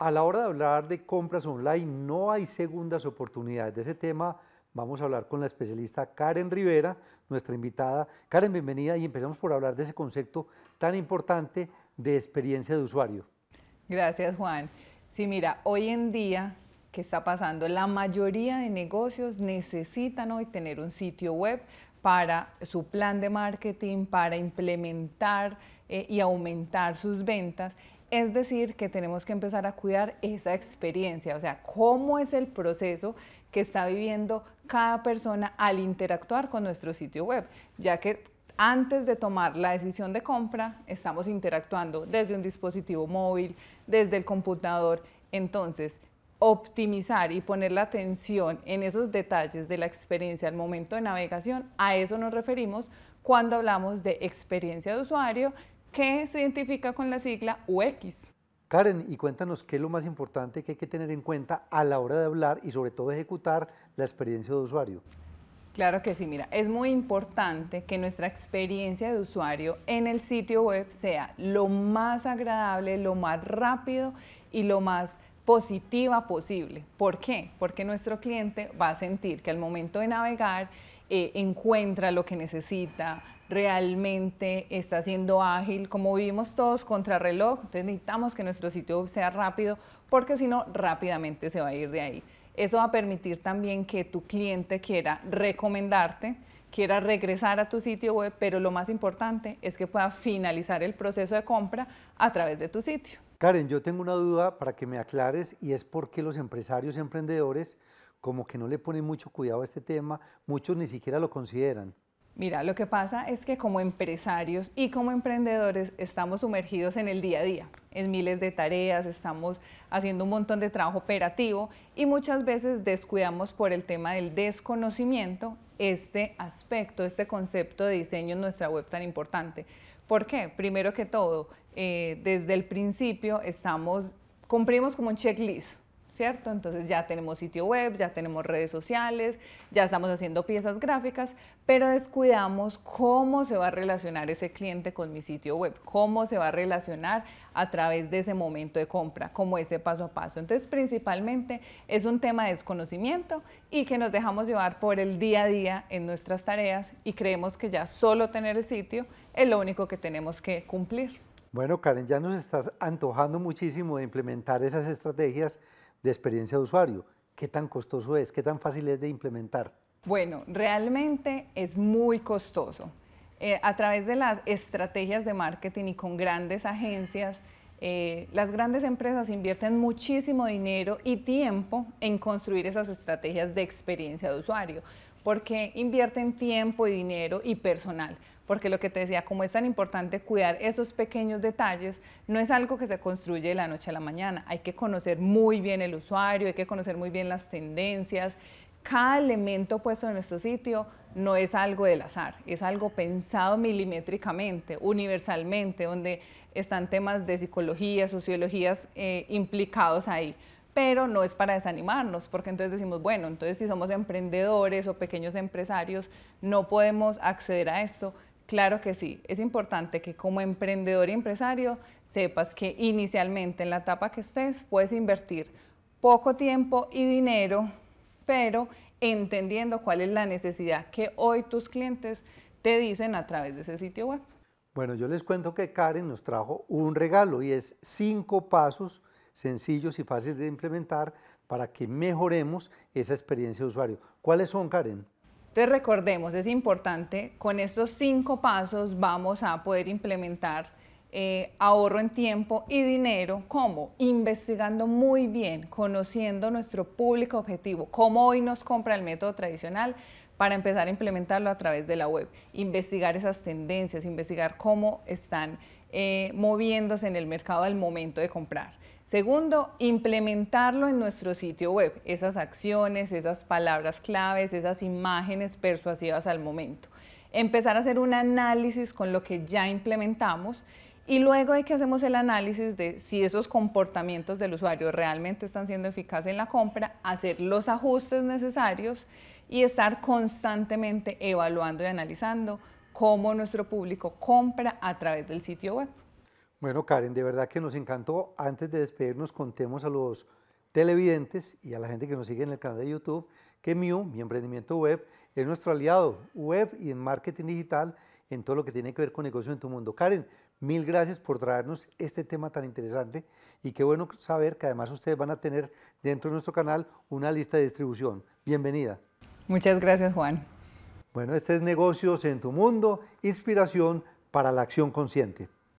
A la hora de hablar de compras online no hay segundas oportunidades. De ese tema vamos a hablar con la especialista Karen Rivera, nuestra invitada. Karen, bienvenida y empezamos por hablar de ese concepto tan importante de experiencia de usuario. Gracias, Juan. Sí, mira, hoy en día ¿qué está pasando, la mayoría de negocios necesitan hoy tener un sitio web para su plan de marketing, para implementar eh, y aumentar sus ventas. Es decir, que tenemos que empezar a cuidar esa experiencia, o sea, cómo es el proceso que está viviendo cada persona al interactuar con nuestro sitio web, ya que antes de tomar la decisión de compra estamos interactuando desde un dispositivo móvil, desde el computador, entonces optimizar y poner la atención en esos detalles de la experiencia al momento de navegación, a eso nos referimos cuando hablamos de experiencia de usuario ¿Qué se identifica con la sigla UX. Karen, y cuéntanos qué es lo más importante que hay que tener en cuenta a la hora de hablar y sobre todo ejecutar la experiencia de usuario. Claro que sí, mira, es muy importante que nuestra experiencia de usuario en el sitio web sea lo más agradable, lo más rápido y lo más positiva posible. ¿Por qué? Porque nuestro cliente va a sentir que al momento de navegar eh, encuentra lo que necesita, realmente está siendo ágil, como vivimos todos contra reloj, necesitamos que nuestro sitio web sea rápido, porque si no, rápidamente se va a ir de ahí. Eso va a permitir también que tu cliente quiera recomendarte, quiera regresar a tu sitio web, pero lo más importante es que pueda finalizar el proceso de compra a través de tu sitio. Karen, yo tengo una duda para que me aclares y es por qué los empresarios y emprendedores como que no le ponen mucho cuidado a este tema, muchos ni siquiera lo consideran. Mira, lo que pasa es que como empresarios y como emprendedores estamos sumergidos en el día a día, en miles de tareas, estamos haciendo un montón de trabajo operativo y muchas veces descuidamos por el tema del desconocimiento este aspecto, este concepto de diseño en nuestra web tan importante. ¿Por qué? Primero que todo, eh, desde el principio estamos, cumplimos como un checklist entonces ya tenemos sitio web, ya tenemos redes sociales, ya estamos haciendo piezas gráficas, pero descuidamos cómo se va a relacionar ese cliente con mi sitio web, cómo se va a relacionar a través de ese momento de compra, como ese paso a paso. Entonces, principalmente es un tema de desconocimiento y que nos dejamos llevar por el día a día en nuestras tareas y creemos que ya solo tener el sitio es lo único que tenemos que cumplir. Bueno, Karen, ya nos estás antojando muchísimo de implementar esas estrategias de experiencia de usuario. ¿Qué tan costoso es? ¿Qué tan fácil es de implementar? Bueno, realmente es muy costoso. Eh, a través de las estrategias de marketing y con grandes agencias, eh, las grandes empresas invierten muchísimo dinero y tiempo en construir esas estrategias de experiencia de usuario, porque invierten tiempo y dinero y personal. Porque lo que te decía, como es tan importante cuidar esos pequeños detalles, no es algo que se construye de la noche a la mañana. Hay que conocer muy bien el usuario, hay que conocer muy bien las tendencias, cada elemento puesto en nuestro sitio no es algo del azar, es algo pensado milimétricamente, universalmente, donde están temas de psicología, sociologías eh, implicados ahí. Pero no es para desanimarnos, porque entonces decimos, bueno, entonces si somos emprendedores o pequeños empresarios, no podemos acceder a esto. Claro que sí, es importante que como emprendedor y empresario sepas que inicialmente en la etapa que estés puedes invertir poco tiempo y dinero pero entendiendo cuál es la necesidad que hoy tus clientes te dicen a través de ese sitio web. Bueno, yo les cuento que Karen nos trajo un regalo y es cinco pasos sencillos y fáciles de implementar para que mejoremos esa experiencia de usuario. ¿Cuáles son, Karen? Entonces recordemos, es importante, con estos cinco pasos vamos a poder implementar eh, ahorro en tiempo y dinero, ¿cómo? Investigando muy bien, conociendo nuestro público objetivo, cómo hoy nos compra el método tradicional para empezar a implementarlo a través de la web, investigar esas tendencias, investigar cómo están eh, moviéndose en el mercado al momento de comprar. Segundo, implementarlo en nuestro sitio web, esas acciones, esas palabras claves, esas imágenes persuasivas al momento. Empezar a hacer un análisis con lo que ya implementamos y luego de que hacemos el análisis de si esos comportamientos del usuario realmente están siendo eficaces en la compra, hacer los ajustes necesarios y estar constantemente evaluando y analizando cómo nuestro público compra a través del sitio web. Bueno, Karen, de verdad que nos encantó. Antes de despedirnos, contemos a los televidentes y a la gente que nos sigue en el canal de YouTube que MIU, mi emprendimiento web, es nuestro aliado web y en marketing digital en todo lo que tiene que ver con negocios en tu mundo. Karen, mil gracias por traernos este tema tan interesante y qué bueno saber que además ustedes van a tener dentro de nuestro canal una lista de distribución. Bienvenida. Muchas gracias, Juan. Bueno, este es Negocios en tu mundo, inspiración para la acción consciente.